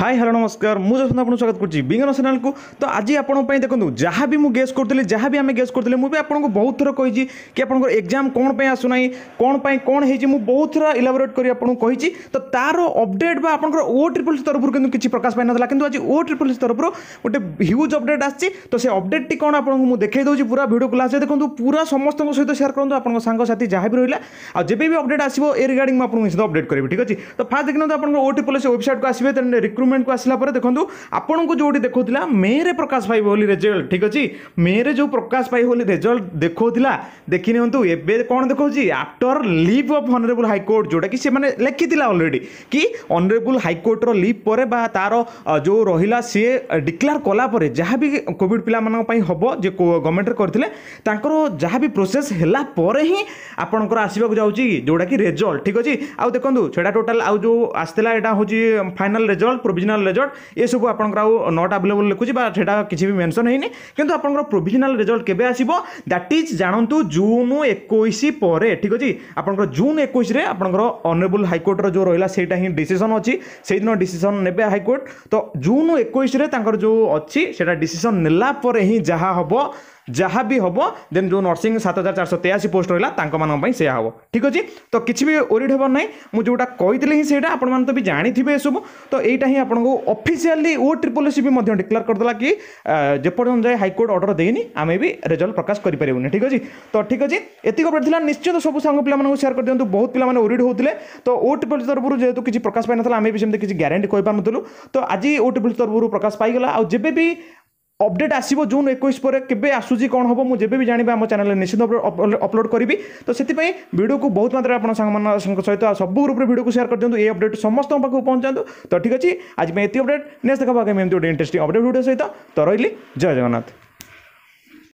high hello ନମସ୍କାର ମୁଁ ଯଶୋନ୍ତ ଆପଣଙ୍କୁ ସ୍ୱାଗତ କରୁଛି ବିଜ୍ଞାନ ଚ୍ୟାନେଲକୁ ତ ଆଜି ଆପଣଙ୍କ ପାଇଁ ଦେଖନ୍ତୁ ଯାହା ବି ମୁଁ ଗେସ୍ କରୁଥିଲି ଯାହା ବି ଆମେ ଗେସ୍ କରୁଥିଲେ ମୁଁ ବି ଆପଣଙ୍କୁ ବହୁତ ଥର କହିଛି କି ଆପଣଙ୍କର ଏକ୍ଜାମ୍ କ'ଣ ପାଇଁ ଆସୁନାହିଁ କ'ଣ ପାଇଁ କ'ଣ ହେଇଛି ମୁଁ ବହୁତ ଥର ଇଲାବୋରେଟ୍ କରି ଆପଣଙ୍କୁ କହିଛି ତ ତା'ର ଅପଡ଼େଟ୍ ବା ଆପଣଙ୍କର ଓ ଟ୍ରିପଲ୍ ସି ତରଫରୁ କିନ୍ତୁ କିଛି ପ୍ରକାଶ ପାଇନଥିଲା କିନ୍ତୁ ଆଜି ଓ ଟ୍ରିପଲ୍ ସି ତରଫରୁ ଗୋଟେ ହ୍ୟୁଜ୍ ଅପଡ଼େଟ୍ ଆସିଛି ତ ସେ ଅପଡ଼େଟ୍ଟି କ'ଣ ଆପଣଙ୍କୁ ମୁଁ ଦେଖାଇ ଦେଉଛି ପୁରା ଭିଡ଼ିଓକୁ ଲାଷ୍ଟରେ ଦେଖନ୍ତୁ ପୁରା ସମସ୍ତଙ୍କ ସହିତ ସେୟାର କରନ୍ତୁ ଆପଣଙ୍କ ସାଙ୍ଗସାଥି ଯାହା ବି ରହିଲା ଆଉ ଯେବେ ବି ଅପଡ଼େଟ୍ ଆସିବ ଏ ରିଗାର୍ଡ଼ିଂ ମୁଁ ଆପଣଙ୍କୁ ନିଶ୍ଚିତ ଅପଡ଼େଟ୍ କରିବି ଠିକ୍ ଅଛି ତ ଫାର୍ଷ୍ଟ ଦେଖିନିଅନ୍ତୁ ଆପଣଙ୍କ ଓ ଟ୍ରିପଲ୍ ସି ୱେବସାଇଟ୍କୁ ଆସିବେ ତେଣୁ ରିକ୍ରୁଟ୍ ଡକ୍ୟୁମେଣ୍ଟକୁ ଆସିଲା ପରେ ଦେଖନ୍ତୁ ଆପଣଙ୍କୁ ଯେଉଁଠି ଦେଖାଉଥିଲା ମେରେ ପ୍ରକାଶ ପାଇବ ବୋଲି ରେଜଲ୍ଟ ଠିକ୍ ଅଛି ମେରେ ଯେଉଁ ପ୍ରକାଶ ପାଇବ ବୋଲି ରେଜଲ୍ଟ ଦେଖାଉଥିଲା ଦେଖି ନିଅନ୍ତୁ ଏବେ କ'ଣ ଦେଖାଉଛି after leave of honourable high court ଯେଉଁଟାକି ସେମାନେ ଲେଖିଥିଲା ଅଲରେଡ଼ି କି ଅନରେବୁଲ୍ ହାଇକୋର୍ଟର ଲିଭ୍ ପରେ ବା ତା'ର ଯେଉଁ ରହିଲା ସିଏ ଡିକ୍ଲେୟାର କଲା ପରେ ଯାହା ବି କୋଭିଡ଼ ପିଲାମାନଙ୍କ ପାଇଁ ହେବ ଯେ ଗଭର୍ଣ୍ଣମେଣ୍ଟରେ କରିଥିଲେ ତାଙ୍କର ଯାହା ବି ପ୍ରୋସେସ୍ ହେଲା ପରେ ହିଁ ଆପଣଙ୍କର ଆସିବାକୁ ଯାଉଛି ଯେଉଁଟାକି ରେଜଲ୍ଟ ଠିକ୍ ଅଛି ଆଉ ଦେଖନ୍ତୁ ସେଇଟା ଟୋଟାଲ୍ ଆଉ ଯେଉଁ ଆସିଥିଲା ଏଇଟା ହେଉଛି ଫାଇନାଲ୍ ରେଜଲ୍ଟ ପ୍ରୋଭିଜନାଲ୍ ରେଜଲ୍ଟ ଏସବୁ ଆପଣଙ୍କର ଆଉ ନଟ୍ ଆଭେଲେବଲ୍ ଲେଖୁଛି ବା ସେଟା କିଛି ବି ମେନ୍ସନ୍ ହେଇନି କିନ୍ତୁ ଆପଣଙ୍କର ପ୍ରୋଭିଜନାଲ୍ ରେଜଲ୍ଟ କେବେ ଆସିବ ଦ୍ୟାଟ୍ ଇଜ୍ ଜାଣନ୍ତୁ ଜୁନ୍ ଏକୋଇଶ ପରେ ଠିକ୍ ଅଛି ଆପଣଙ୍କର ଜୁନ୍ ଏକୋଇଶରେ ଆପଣଙ୍କର ଅନରେବୁଲ୍ ହାଇକୋର୍ଟର ଯେଉଁ ରହିଲା ସେଇଟା ହିଁ ଡିସିସନ୍ ଅଛି ସେଇଦିନ ଡିସିସନ୍ ନେବେ ହାଇକୋର୍ଟ ତ ଜୁନ୍ ଏକୋଇଶରେ ତାଙ୍କର ଯେଉଁ ଅଛି ସେଇଟା ଡିସିସନ୍ ନେଲା ପରେ ହିଁ ଯାହା ହେବ ଯାହା ବି ହେବ ଦେନ୍ ଯେଉଁ ନର୍ସିଂ ସାତ ହଜାର ଚାରିଶହ ତେୟାଅଶୀ ପୋଷ୍ଟ ରହିଲା ତାଙ୍କମାନଙ୍କ ପାଇଁ ସେୟା ହେବ ଠିକ୍ ଅଛି ତ କିଛି ବି ଓରିଡ଼ ହେବାର ନାହିଁ ମୁଁ ଯେଉଁଟା କହିଥିଲି ହିଁ ସେଇଟା ଆପଣମାନେ ତ ବି ଜାଣିଥିବେ ଏସବୁ ତ ଏଇଟା ହିଁ ଆପଣଙ୍କୁ ଅଫିସିଆଲି ଓ ଟ୍ରିପଲ୍ ସି ବି ମଧ୍ୟ ଡିକ୍ଲେୟାର କରିଦେଲା କି ଯେପର୍ଯ୍ୟନ୍ତ ଯାଏ ହାଇକୋର୍ଟ ଅର୍ଡ଼ର ଦେଇନି ଆମେ ବି ରେଜଲ୍ଟ ପ୍ରକାଶ କରିପାରିବୁନି ଠିକ୍ ଅଛି ତ ଠିକ୍ ଅଛି ଏତିକି ଅପଡ଼େଟ୍ ଥିଲା ନିଶ୍ଚିତ ସବୁ ସାଙ୍ଗ ପିଲାମାନଙ୍କୁ ସେୟାର କରିଦିଅନ୍ତୁ ବହୁତ ପିଲାମାନେ ଓରିଡ଼ ହେଉଥିଲେ ତ ଓ ଟ୍ରିପଲ୍ ତରଫରୁ ଯେହେତୁ କିଛି ପ୍ରକାଶ ପାଇନଥିଲା ଆମେ ବି ସେମିତି କିଛି ଗ୍ୟାରେଣ୍ଟି କହିପାରୁନଥିଲୁ ତ ଆଜି ଓ ଟ୍ରିପଲ୍ ତରଫରୁ ପ୍ରକାଶ ପାଇଗଲା ଆଉ ଯେବେ ବି ଅପଡେଟ୍ ଆସିବ ଜୁନ୍ ଏକୋଇଶ ପରେ କେବେ ଆସୁଛି କ'ଣ ହେବ ମୁଁ ଯେବେ ବି ଜାଣିବି ଆମ ଚ୍ୟାନେଲ୍ରେ ନିଶ୍ଚିତ ଅପଲୋଡ଼ କରିବି ତ ସେଥିପାଇଁ ଭିଡ଼ିଓକୁ ବହୁତ ମାତ୍ରାରେ ଆପଣ ସାଙ୍ଗମାନଙ୍କ ସହିତ ସବୁ ଗ୍ରୁପ୍ରେ ଭିଡ଼ିଓକୁ ସେୟାର କରିଦିଅନ୍ତୁ ଏ ଅପଡେଟ୍ ସମସ୍ତଙ୍କ ପାଖକୁ ପହଞ୍ଚାନ୍ତୁ ତ ଠିକ୍ ଅଛି ଆଜି ପାଇଁ ଏତିକି ଅପଡେଟ୍ ନେକ୍ସଟ ଦେଖା ପାଖେ ଏମିତି ଗୋଟେ ଇଣ୍ଟରେଷ୍ଟିଂ ଅପଡେଟ୍ ଭିଡ଼ିଓ ସହିତ ତ ରହିଲି ଜୟ ଜଗନ୍ନାଥ